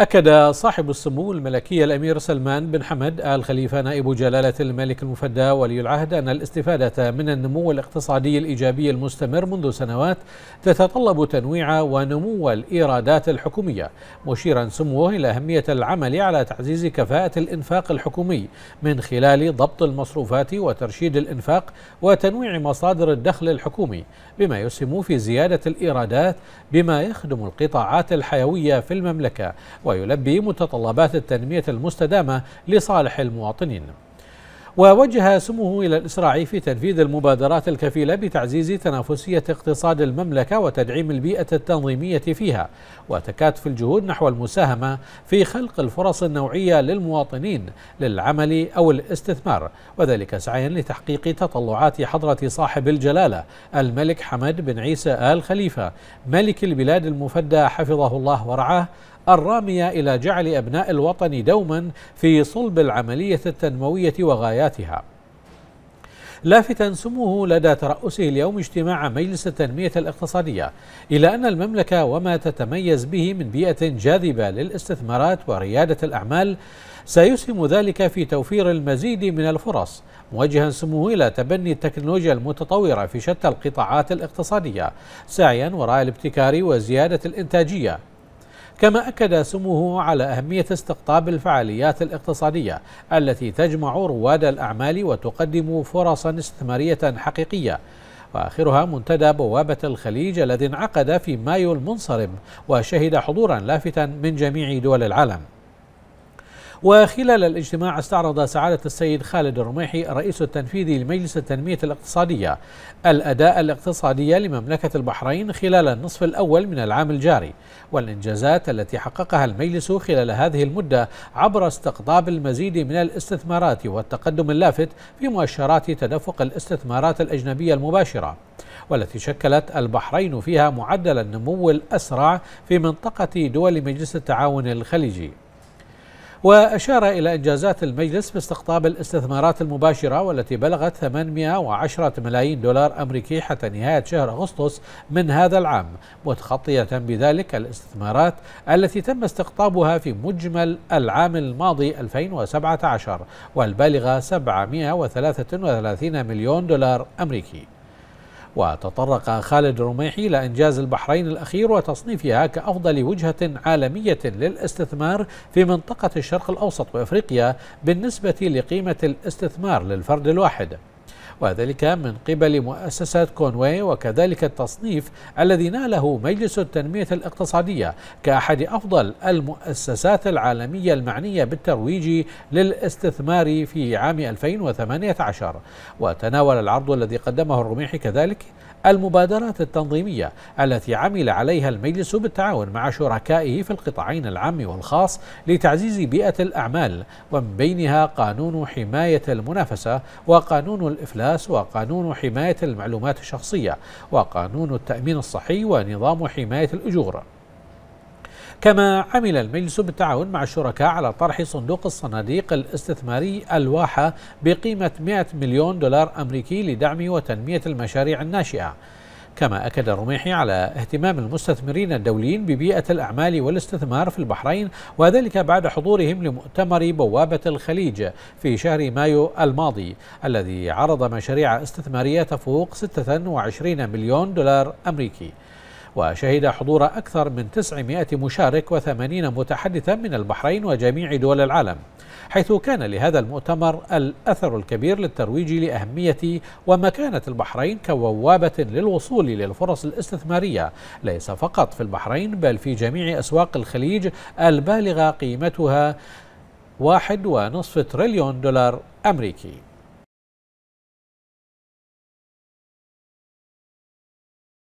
أكد صاحب السمو الملكي الأمير سلمان بن حمد آل خليفة نائب جلالة الملك المفدى ولي العهد أن الاستفادة من النمو الاقتصادي الإيجابي المستمر منذ سنوات تتطلب تنويع ونمو الإيرادات الحكومية مشيرا سموه إلى أهمية العمل على تعزيز كفاءة الإنفاق الحكومي من خلال ضبط المصروفات وترشيد الإنفاق وتنويع مصادر الدخل الحكومي بما يسهم في زيادة الإيرادات بما يخدم القطاعات الحيوية في المملكة ويلبي متطلبات التنمية المستدامة لصالح المواطنين ووجه سموه إلى الإسراع في تنفيذ المبادرات الكفيلة بتعزيز تنافسية اقتصاد المملكة وتدعيم البيئة التنظيمية فيها وتكاتف الجهود نحو المساهمة في خلق الفرص النوعية للمواطنين للعمل أو الاستثمار وذلك سعيا لتحقيق تطلعات حضرة صاحب الجلالة الملك حمد بن عيسى آل خليفة ملك البلاد المفدى حفظه الله ورعاه الرامية إلى جعل أبناء الوطن دوما في صلب العملية التنموية وغاياتها لافتا سموه لدى ترأسه اليوم اجتماع مجلس التنمية الاقتصادية إلى أن المملكة وما تتميز به من بيئة جاذبة للاستثمارات وريادة الأعمال سيسهم ذلك في توفير المزيد من الفرص موجها سموه إلى تبني التكنولوجيا المتطورة في شتى القطاعات الاقتصادية سعيا وراء الابتكار وزيادة الإنتاجية كما أكد سموه على أهمية استقطاب الفعاليات الاقتصادية التي تجمع رواد الأعمال وتقدم فرصا استثمارية حقيقية وآخرها منتدى بوابة الخليج الذي انعقد في مايو المنصرم وشهد حضورا لافتا من جميع دول العالم وخلال الاجتماع استعرض سعادة السيد خالد الرميحي الرئيس التنفيذي لمجلس التنمية الاقتصادية الأداء الاقتصادي لمملكة البحرين خلال النصف الأول من العام الجاري والإنجازات التي حققها المجلس خلال هذه المدة عبر استقطاب المزيد من الاستثمارات والتقدم اللافت في مؤشرات تدفق الاستثمارات الأجنبية المباشرة والتي شكلت البحرين فيها معدل النمو الأسرع في منطقة دول مجلس التعاون الخليجي وأشار إلى إنجازات المجلس في استقطاب الاستثمارات المباشرة والتي بلغت 810 ملايين دولار أمريكي حتى نهاية شهر أغسطس من هذا العام متخطية بذلك الاستثمارات التي تم استقطابها في مجمل العام الماضي 2017 والبالغة 733 مليون دولار أمريكي وتطرق خالد الرميحي إلى إنجاز البحرين الأخير وتصنيفها كأفضل وجهة عالمية للاستثمار في منطقة الشرق الأوسط وإفريقيا بالنسبة لقيمة الاستثمار للفرد الواحد وذلك من قبل مؤسسة كونواي وكذلك التصنيف الذي ناله مجلس التنمية الاقتصادية كأحد أفضل المؤسسات العالمية المعنية بالترويج للاستثمار في عام 2018 وتناول العرض الذي قدمه الرميحي كذلك المبادرات التنظيمية التي عمل عليها المجلس بالتعاون مع شركائه في القطاعين العام والخاص لتعزيز بيئة الأعمال ومن بينها قانون حماية المنافسة وقانون الإفلاس وقانون حماية المعلومات الشخصية وقانون التأمين الصحي ونظام حماية الأجور كما عمل المجلس بالتعاون مع الشركاء على طرح صندوق الصناديق الاستثماري الواحة بقيمة 100 مليون دولار أمريكي لدعم وتنمية المشاريع الناشئة كما أكد الرميحي على اهتمام المستثمرين الدوليين ببيئة الأعمال والاستثمار في البحرين وذلك بعد حضورهم لمؤتمر بوابة الخليج في شهر مايو الماضي الذي عرض مشاريع استثمارية تفوق 26 مليون دولار أمريكي وشهد حضور أكثر من 900 مشارك و80 متحدثا من البحرين وجميع دول العالم حيث كان لهذا المؤتمر الأثر الكبير للترويج لأهمية ومكانة البحرين كبوابة للوصول للفرص الاستثمارية ليس فقط في البحرين بل في جميع أسواق الخليج البالغة قيمتها واحد ونصف تريليون دولار أمريكي